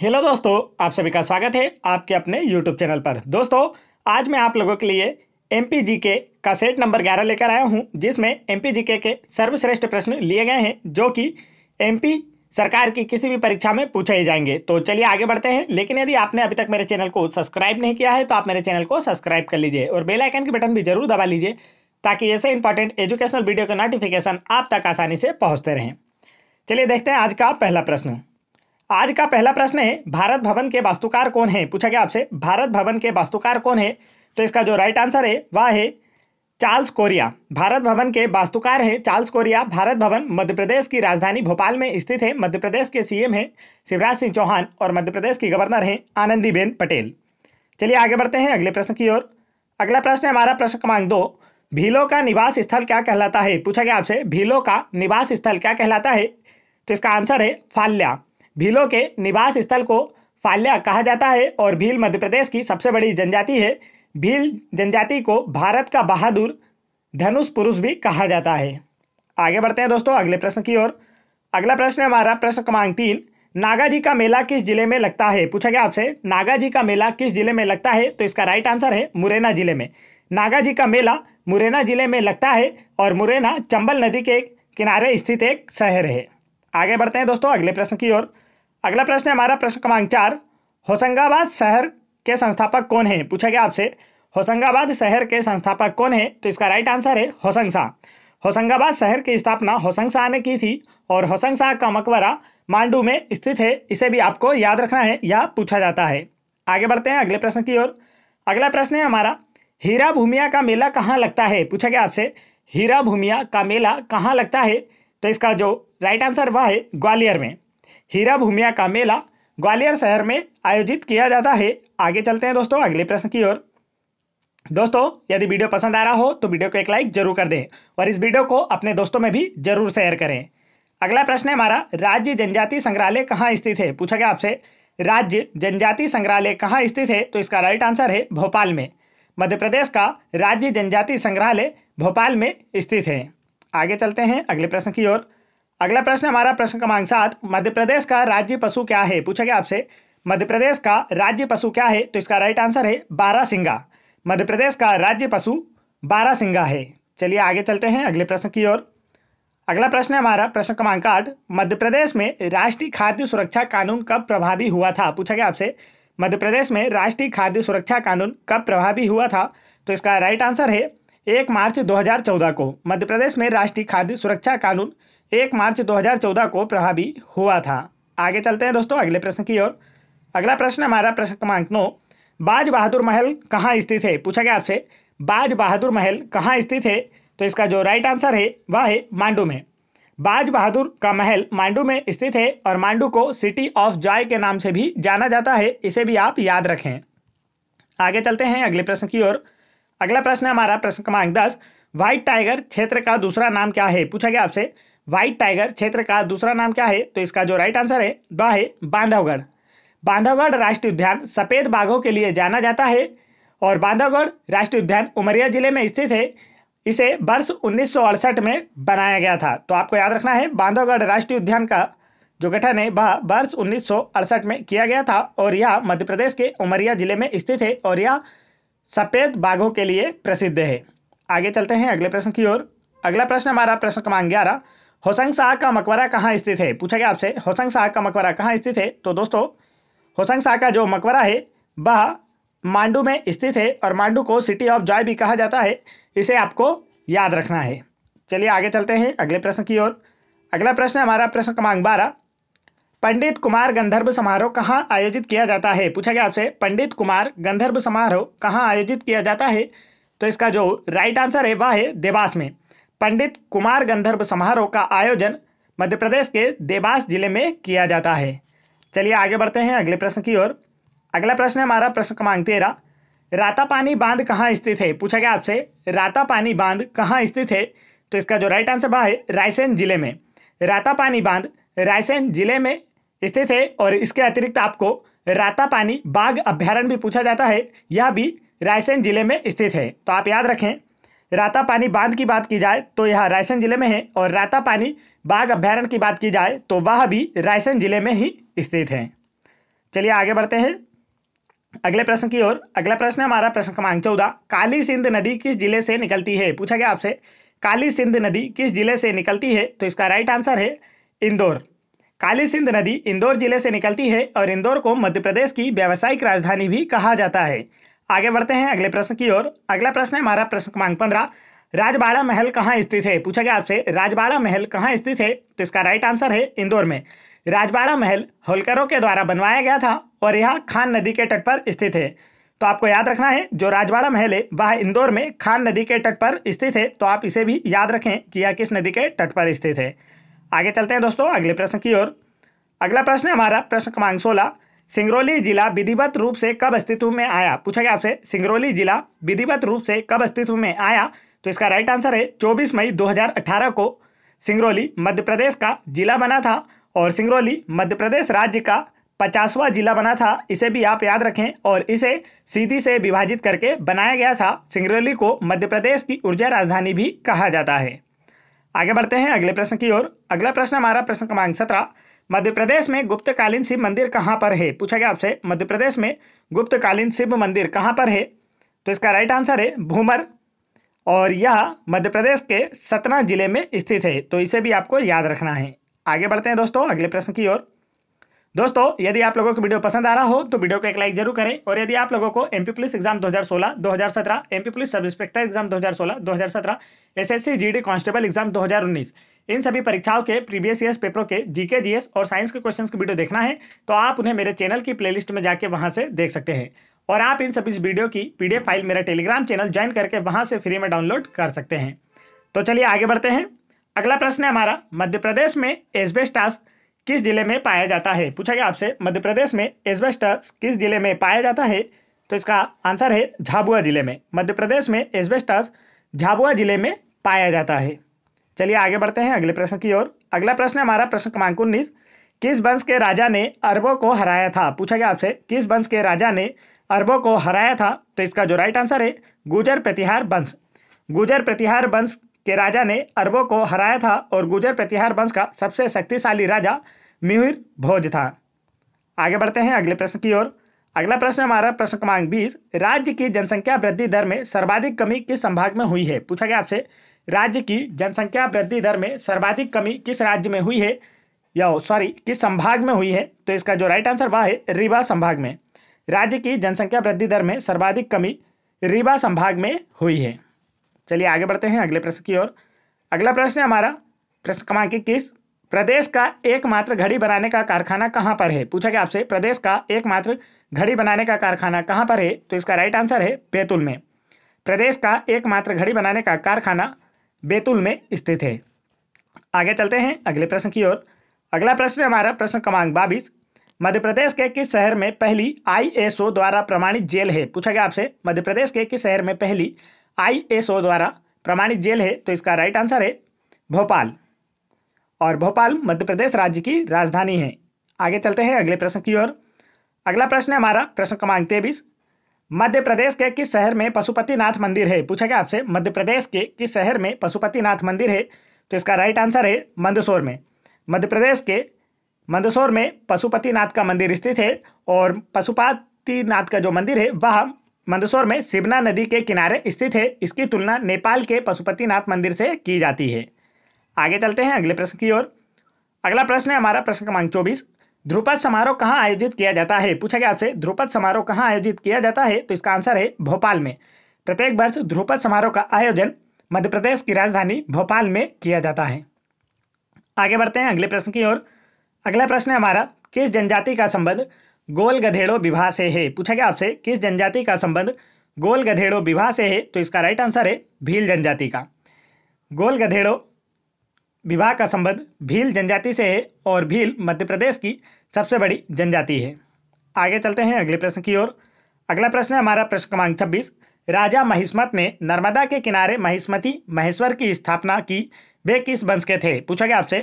hello दोस्तों आप सभी का स्वागत है आपके अपने यूट्यूब चैनल पर दोस्तों आज मैं आप लोगों के लिए एम के का सेट नंबर 11 लेकर आया हूं जिसमें एम पी के सर्वश्रेष्ठ प्रश्न लिए गए हैं जो कि एम सरकार की किसी भी परीक्षा में पूछे ही जाएंगे तो चलिए आगे बढ़ते हैं लेकिन यदि आपने अभी तक मेरे चैनल को सब्सक्राइब नहीं किया है तो आप मेरे चैनल को सब्सक्राइब कर लीजिए और बेलाइकन के बटन भी जरूर दबा लीजिए ताकि ऐसे इंपॉर्टेंट एजुकेशनल वीडियो के नोटिफिकेशन आप तक आसानी से पहुँचते रहें चलिए देखते हैं आज का पहला प्रश्न आज का पहला प्रश्न है भारत भवन के वास्तुकार कौन है पूछा गया आपसे भारत भवन के वास्तुकार कौन है तो इसका जो राइट आंसर है वह है चार्ल्स कोरिया भारत भवन के वास्तुकार है चार्ल्स कोरिया भारत भवन मध्य प्रदेश की राजधानी भोपाल में स्थित है मध्य प्रदेश के सीएम हैं शिवराज सिंह चौहान और मध्य प्रदेश की गवर्नर हैं आनंदीबेन पटेल चलिए आगे बढ़ते हैं अगले प्रश्न की ओर अगला प्रश्न है हमारा प्रश्न क्रमांक दो भीलो का निवास स्थल क्या कहलाता है पूछा गया आपसे भीलो का निवास स्थल क्या कहलाता है तो इसका आंसर है फाल्या भीलों के निवास स्थल को फाल्या कहा जाता है और भील मध्य प्रदेश की सबसे बड़ी जनजाति है भील जनजाति को भारत का बहादुर धनुष पुरुष भी कहा जाता है आगे बढ़ते हैं दोस्तों अगले प्रश्न की ओर अगला प्रश्न हमारा प्रश्न क्रमांक तीन नागा जी का मेला किस जिले में लगता है पूछा गया आपसे नागा जी का मेला किस जिले में लगता है तो इसका राइट आंसर है मुरैना जिले में नागा जी का मेला मुरैना जिले में लगता है और मुरैना चंबल नदी के किनारे स्थित एक शहर है आगे बढ़ते हैं दोस्तों अगले प्रश्न की ओर अगला प्रश्न है हमारा प्रश्न क्रमांक चार होशंगाबाद शहर के संस्थापक कौन है पूछा गया आपसे होशंगाबाद शहर के संस्थापक कौन है तो इसका राइट आंसर है होशंग शाह होशंगाबाद शहर की स्थापना होशंग शाह ने की थी और होशंग शाह का मकबरा मांडू में स्थित है इसे भी आपको याद रखना है या पूछा जाता है आगे बढ़ते हैं अगले प्रश्न की ओर अगला प्रश्न है हमारा हीरा भूमिया का मेला कहाँ लगता है पूछा गया आपसे हीरा भूमिया का मेला कहाँ लगता है तो इसका जो राइट आंसर वह है ग्वालियर में हीरा भूमिया का मेला ग्वालियर शहर में आयोजित किया जाता है आगे चलते हैं दोस्तों अगले प्रश्न की ओर दोस्तों यदि वीडियो पसंद आ रहा हो तो वीडियो को एक लाइक जरूर कर दें और इस वीडियो को अपने दोस्तों में भी जरूर शेयर करें अगला प्रश्न है हमारा राज्य जनजाति संग्रहालय कहाँ स्थित है पूछा गया आपसे राज्य जनजाति संग्रहालय कहाँ स्थित है तो इसका राइट आंसर है भोपाल में मध्य प्रदेश का राज्य जनजाति संग्रहालय भोपाल में स्थित है आगे चलते हैं अगले प्रश्न की ओर अगला प्रश्न हमारा प्रश्न क्रमांक सात मध्य प्रदेश का राज्य पशु क्या है पूछा गया आपसे मध्य प्रदेश का राज्य पशु क्या है तो इसका राइट आंसर है सिंगा मध्य प्रदेश का राज्य पशु सिंगा है चलिए आगे चलते हैं अगले प्रश्न की ओर अगला प्रश्न हमारा प्रश्न क्रमांक आठ मध्य प्रदेश में राष्ट्रीय खाद्य सुरक्षा कानून कब प्रभावी हुआ था पूछा गया आपसे मध्य प्रदेश में राष्ट्रीय खाद्य सुरक्षा कानून कब प्रभावी हुआ था तो इसका राइट आंसर है एक मार्च दो को मध्य प्रदेश में राष्ट्रीय खाद्य सुरक्षा कानून एक मार्च 2014 को प्रभावी हुआ था आगे चलते हैं दोस्तों अगले प्रश्न की ओर अगला प्रश्न हमारा प्रश्न क्रमांक नौ बाज बहादुर महल कहाँ स्थित है पूछा गया आपसे बाज बहादुर महल कहाँ स्थित है तो इसका जो राइट आंसर है वह है मांडू में बाज बहादुर का महल मांडू में स्थित है और मांडू को सिटी ऑफ जॉय के नाम से भी जाना जाता है इसे भी आप याद रखें आगे चलते हैं अगले प्रश्न की ओर अगला प्रश्न हमारा प्रश्न क्रमांक दस व्हाइट टाइगर क्षेत्र का दूसरा नाम क्या है पूछा गया आपसे व्हाइट टाइगर क्षेत्र का दूसरा नाम क्या है तो इसका जो राइट आंसर है वह है बांधवगढ़ बांधवगढ़ राष्ट्रीय उद्यान सफ़ेद बाघों के लिए जाना जाता है और बांधवगढ़ राष्ट्रीय उद्यान उमरिया जिले में स्थित है इसे वर्ष उन्नीस में बनाया गया था तो आपको याद रखना है बांधवगढ़ राष्ट्रीय उद्यान का जो गठन है वह वर्ष उन्नीस में किया गया था और यह मध्य प्रदेश के उमरिया जिले में स्थित है और यह सफ़ेद बाघों के लिए प्रसिद्ध है आगे चलते हैं अगले प्रश्न की ओर अगला प्रश्न हमारा प्रश्न क्रमांक ग्यारह होसंग शाह का मकबरा कहाँ स्थित है पूछा गया आपसे होसंग शाह का मकबरा कहाँ स्थित है तो दोस्तों होसंग शाह का जो मकबरा है वह मांडू में स्थित है और मांडू को सिटी ऑफ जॉय भी कहा जाता है इसे आपको याद रखना है चलिए आगे चलते हैं अगले प्रश्न की ओर अगला प्रश्न हमारा प्रश्न क्रमांक बारह पंडित कुमार गंधर्व समारोह कहाँ आयोजित किया जाता है पूछा गया आपसे पंडित कुमार गंधर्व समारोह कहाँ आयोजित किया जाता है तो इसका जो राइट आंसर है वह है देवास में पंडित कुमार गंधर्व समारोह का आयोजन मध्य प्रदेश के देवास जिले में किया जाता है चलिए आगे बढ़ते हैं अगले प्रश्न की ओर अगला प्रश्न है हमारा प्रश्न क्रमांक तेरह रातापानी बांध कहाँ स्थित है पूछा गया आपसे रातापानी बांध कहाँ स्थित है तो इसका जो राइट आंसर है रायसेन जिले में रातापानी बांध रायसेन जिले में स्थित है और इसके अतिरिक्त आपको रातापानी बाघ अभ्यारण्य भी पूछा जाता है यह भी रायसेन जिले में स्थित है तो आप याद रखें राता पानी बांध की बात की जाए तो यह रायसेन जिले में है और राता पानी बाघ अभ्यारण्य की बात की जाए तो वह भी रायसेन जिले में ही स्थित है चलिए आगे बढ़ते हैं अगले प्रश्न की ओर अगला प्रश्न है हमारा प्रश्न क्रमांक चौदह काली सिंध नदी किस जिले से निकलती है पूछा गया आपसे काली सिंध नदी किस जिले से निकलती है तो इसका राइट आंसर है इंदौर काली सिंध नदी इंदौर जिले से निकलती है और इंदौर को मध्य प्रदेश की व्यावसायिक राजधानी भी कहा जाता है आगे बढ़ते हैं अगले प्रश्न की ओर अगला प्रश्न है हमारा प्रश्न क्रमांक पंद्रह राजबाड़ा महल कहाँ स्थित है पूछा गया आपसे राजबाड़ा महल कहाँ स्थित है तो इसका राइट आंसर है इंदौर में राजबाड़ा महल होलकरों के द्वारा बनवाया गया था और यह खान नदी के तट पर स्थित है तो आपको याद रखना है जो राजबाड़ा महल है वह इंदौर में खान नदी के तट पर स्थित है तो आप इसे भी याद रखें कि यह किस नदी के तट पर स्थित है आगे चलते हैं दोस्तों अगले प्रश्न की ओर अगला प्रश्न है हमारा प्रश्न क्रमांक सोलह सिंगरौली जिला विधिवत रूप से कब अस्तित्व में आया पूछा गया आपसे सिंगरौली जिला विधिवत रूप से कब अस्तित्व में आया तो इसका राइट आंसर है चौबीस मई दो को सिंगरौली मध्य प्रदेश का जिला बना था और सिंगरौली मध्य प्रदेश राज्य का पचासवा जिला बना था इसे भी आप याद रखें और इसे सीधी से विभाजित करके बनाया गया था सिंगरौली को मध्य प्रदेश की ऊर्जा राजधानी भी कहा जाता है आगे बढ़ते हैं अगले प्रश्न की ओर अगला प्रश्न हमारा प्रश्न क्रमांक सत्रह मध्य प्रदेश में गुप्तकालीन शिव मंदिर कहाँ पर है पूछा गया आपसे मध्य प्रदेश में गुप्तकालीन शिव मंदिर कहाँ पर है तो इसका राइट आंसर है भूमर और यह मध्य प्रदेश के सतना जिले में स्थित है तो इसे भी आपको याद रखना है आगे बढ़ते हैं दोस्तों अगले प्रश्न की ओर दोस्तों यदि आप लोगों को वीडियो पसंद आ रहा हो तो वीडियो को एक लाइक जरूर करें और यदि आप लोगों को MP police exam 2016, 2017, MP police sub inspector exam 2016, 2017, G GD constable exam 2019 इन सभी परीक्षाओं के प्रीवियस ईयर पेपरों के जीके जीएस और साइंस के क्वेश्चन की वीडियो देखना है तो आप उन्हें मेरे चैनल की लिस्ट में जाकर वहाँ से देख सकते हैं और आप इन सभी वीडियो की एफ फाइल मेरा टेलीग्राम चैनल ज्वाइन करके वहाँ से फ्री में डाउनलोड कर सकते हैं तो चलिए आगे बढ़ते हैं अगला प्रश्न है हमारा मध्य प्रदेश में एसबेस्टास्क किस जिले में पाया जाता है पूछा गया आपसे मध्य प्रदेश में एस्बेस्टस किस जिले में पाया जाता है तो इसका आंसर है झाबुआ जिले में मध्य प्रदेश में एस्बेस्टस झाबुआ जिले में पाया जाता है चलिए आगे बढ़ते हैं अगले प्रश्न की ओर अगला प्रश्न है हमारा प्रश्न क्रमांक उन्नीस किस वंश के राजा ने अरबों को हराया था पूछा गया आपसे किस वंश के राजा ने अरबों को हराया था तो इसका जो राइट आंसर है गुजर प्रतिहार वंश गुजर प्रतिहार वंश के राजा ने अरबों को हराया था और गुजर प्रतिहार वंश का सबसे शक्तिशाली राजा मिहिर भोज था आगे बढ़ते हैं अगले प्रश्न की ओर अगला प्रश्न हमारा प्रश्न क्रमांक बीस राज्य की जनसंख्या वृद्धि दर में सर्वाधिक कमी किस संभाग में हुई है पूछा गया आपसे राज्य की जनसंख्या वृद्धि दर में सर्वाधिक कमी किस राज्य में हुई है या सॉरी किस संभाग में हुई है तो इसका जो राइट आंसर वह है रीवा संभाग में राज्य की जनसंख्या वृद्धि दर में सर्वाधिक कमी रीवा संभाग में हुई है चलिए आगे बढ़ते हैं अगले प्रश्न की ओर अगला प्रश्न है हमारा प्रश्न क्रमांक इक्कीस प्रदेश का एकमात्र घड़ी बनाने का कारखाना कहाँ पर है पूछा गया आपसे प्रदेश का एकमात्र घड़ी बनाने का कारखाना कहाँ पर है तो इसका राइट आंसर है बैतूल में प्रदेश का एकमात्र घड़ी बनाने का कारखाना बैतूल में स्थित है आगे चलते हैं अगले प्रश्न की ओर अगला प्रश्न हमारा प्रश्न क्रमांक बाईस मध्य प्रदेश के किस शहर में पहली आईएसओ द्वारा प्रमाणित जेल है पूछा गया आपसे मध्य प्रदेश के किस शहर में पहली आईएसओ द्वारा प्रमाणित जेल है तो इसका राइट आंसर है भोपाल और भोपाल मध्य प्रदेश राज्य की राजधानी है आगे चलते हैं अगले प्रश्न की ओर अगला प्रश्न है हमारा प्रश्न क्रमांक तेबीस मध्य प्रदेश के किस शहर में पशुपतिनाथ मंदिर है पूछा गया आपसे मध्य प्रदेश के किस शहर में पशुपतिनाथ मंदिर है तो इसका राइट आंसर है मंदसौर में मध्य प्रदेश के मंदसौर में पशुपतिनाथ का मंदिर स्थित है और पशुपतिनाथ का जो मंदिर है वह मंदसौर में सिबना नदी के किनारे स्थित है इसकी तुलना नेपाल के पशुपतिनाथ मंदिर से की जाती है आगे चलते हैं अगले प्रश्न की ओर अगला प्रश्न है हमारा प्रश्न क्रमांक चौबीस ध्रुपद समारोह कहाँ आयोजित किया जाता है पूछा गया आपसे ध्रुपद समारोह कहाँ आयोजित किया जाता है तो इसका आंसर है भोपाल में प्रत्येक वर्ष ध्रुपद समारोह का आयोजन मध्य प्रदेश की राजधानी भोपाल में किया जाता है आगे बढ़ते हैं अगले प्रश्न की ओर अगला प्रश्न है हमारा किस जनजाति का संबंध गोल गधेड़ो विवाह से है पूछा गया आपसे किस जनजाति का संबंध गोल गधेड़ो विवाह से है तो इसका राइट आंसर है भील जनजाति का गोल गधेड़ो विवाह का संबंध भील जनजाति से है और भील मध्य प्रदेश की सबसे बड़ी जनजाति है आगे चलते हैं अगले प्रश्न की ओर अगला प्रश्न है हमारा प्रश्न क्रमांक छब्बीस राजा महिस्मत ने नर्मदा के किनारे महिस्मती महेश्वर की स्थापना की वे किस वंश के थे पूछा गया आपसे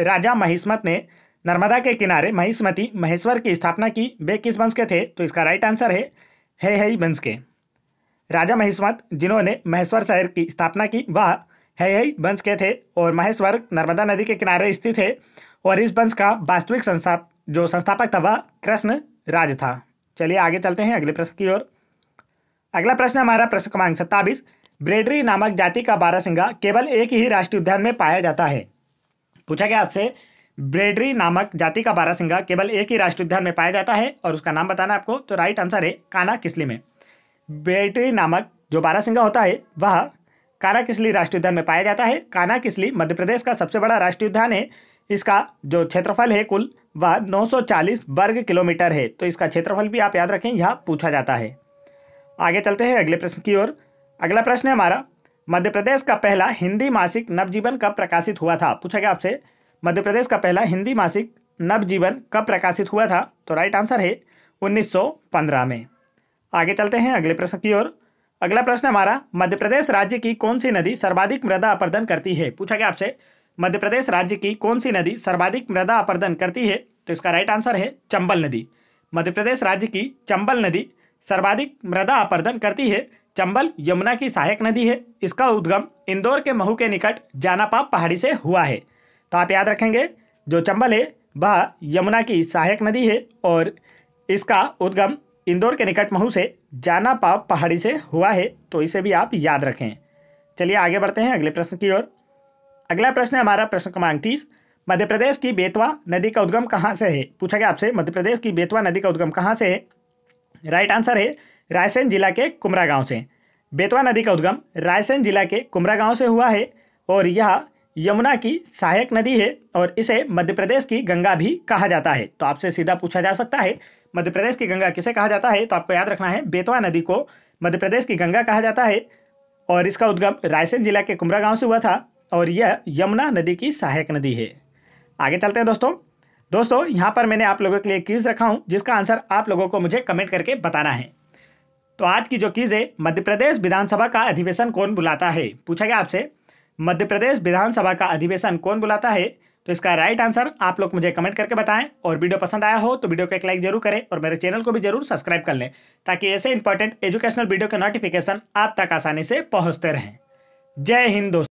राजा महिस्मत ने नर्मदा के किनारे महिष्मती महेश्वर की स्थापना की वे किस वंश के थे तो इसका राइट आंसर है हे हे वंश के राजा महिष्मत जिन्होंने महेश्वर शहर की स्थापना की वह है हे वंश के थे और महेश्वर नर्मदा नदी के किनारे स्थित है और इस वंश का वास्तविक संस्था जो संस्थापक था वह कृष्ण राज था चलिए आगे चलते हैं अगले प्रश्न की ओर अगला प्रश्न हमारा प्रश्न क्रमांक सत्ताईस ब्रेडरी नामक जाति का बारह केवल एक ही राष्ट्रीय उद्यान में पाया जाता है पूछा गया आपसे ब्रेडरी नामक जाति का बारहसिंगा केवल एक ही राष्ट्रीय उद्यान में पाया जाता है और उसका नाम बताना आपको तो राइट आंसर है काना किसली में ब्रेडरी नामक जो बारहसिंगा होता है वह काना किसली राष्ट्रीय उद्यान में पाया जाता है काना किसली मध्य प्रदेश का सबसे बड़ा राष्ट्रीय उद्यान है इसका जो क्षेत्रफल है कुल वह 940 वर्ग किलोमीटर है तो इसका क्षेत्रफल भी आप याद रखें यह पूछा जाता है आगे चलते हैं अगले प्रश्न की ओर अगला प्रश्न है हमारा मध्य प्रदेश का पहला हिंदी मासिक नवजीवन कब प्रकाशित हुआ था पूछा गया आपसे मध्य प्रदेश का पहला हिंदी मासिक नवजीवन कब प्रकाशित हुआ था तो राइट आंसर है 1915 में आगे चलते हैं अगले प्रश्न की ओर अगला प्रश्न हमारा मध्य प्रदेश राज्य की कौन सी नदी सर्वाधिक मृदा अपर्दन करती है पूछा गया आपसे मध्य प्रदेश राज्य की कौन सी नदी सर्वाधिक मृदा अपर्दन करती है तो इसका राइट आंसर है चंबल नदी मध्य प्रदेश राज्य की चंबल नदी सर्वाधिक मृदा अपर्दन करती है चंबल यमुना की सहायक नदी है इसका उद्गम इंदौर के महू के निकट जानापाप पहाड़ी से हुआ है तो आप याद रखेंगे जो चंबल है वह यमुना की सहायक नदी है और इसका उद्गम इंदौर के निकट महू से जाना पाप पहाड़ी से हुआ है तो इसे भी आप याद रखें चलिए आगे बढ़ते हैं अगले प्रश्न की ओर अगला प्रश्न है हमारा प्रश्न क्रमांक तीस मध्य प्रदेश की बेतवा नदी का उद्गम कहाँ से है पूछा गया आपसे मध्य प्रदेश की बेतवा नदी का उद्गम कहाँ से है राइट आंसर है रायसेन जिला के कुमरा गांव से बेतवा नदी का उद्गम रायसेन जिला के कुमरा गांव से हुआ है और यह यमुना की सहायक नदी है और इसे मध्य प्रदेश की गंगा भी कहा जाता है तो आपसे सीधा पूछा जा सकता है मध्य प्रदेश की गंगा किसे कहा जाता है तो आपको याद रखना है बेतवा नदी को मध्य प्रदेश की गंगा कहा जाता है और इसका उद्गम रायसेन जिला के कुमरा गांव से हुआ था और यह यमुना नदी की सहायक नदी है आगे चलते हैं दोस्तों दोस्तों यहाँ पर मैंने आप लोगों के लिए क्यूज़ रखा हूँ जिसका आंसर आप लोगों को मुझे कमेंट करके बताना है तो आज की जो क्यूज़ है मध्य प्रदेश विधानसभा का अधिवेशन कौन बुलाता है पूछा गया आपसे मध्य प्रदेश विधानसभा का अधिवेशन कौन बुलाता है तो इसका राइट आंसर आप लोग मुझे कमेंट करके बताएं और वीडियो पसंद आया हो तो वीडियो को एक लाइक जरूर करें और मेरे चैनल को भी जरूर सब्सक्राइब कर लें ताकि ऐसे इंपॉर्टेंट एजुकेशनल वीडियो के नोटिफिकेशन आप तक आसानी से पहुंचते रहें जय हिंद दोस्तों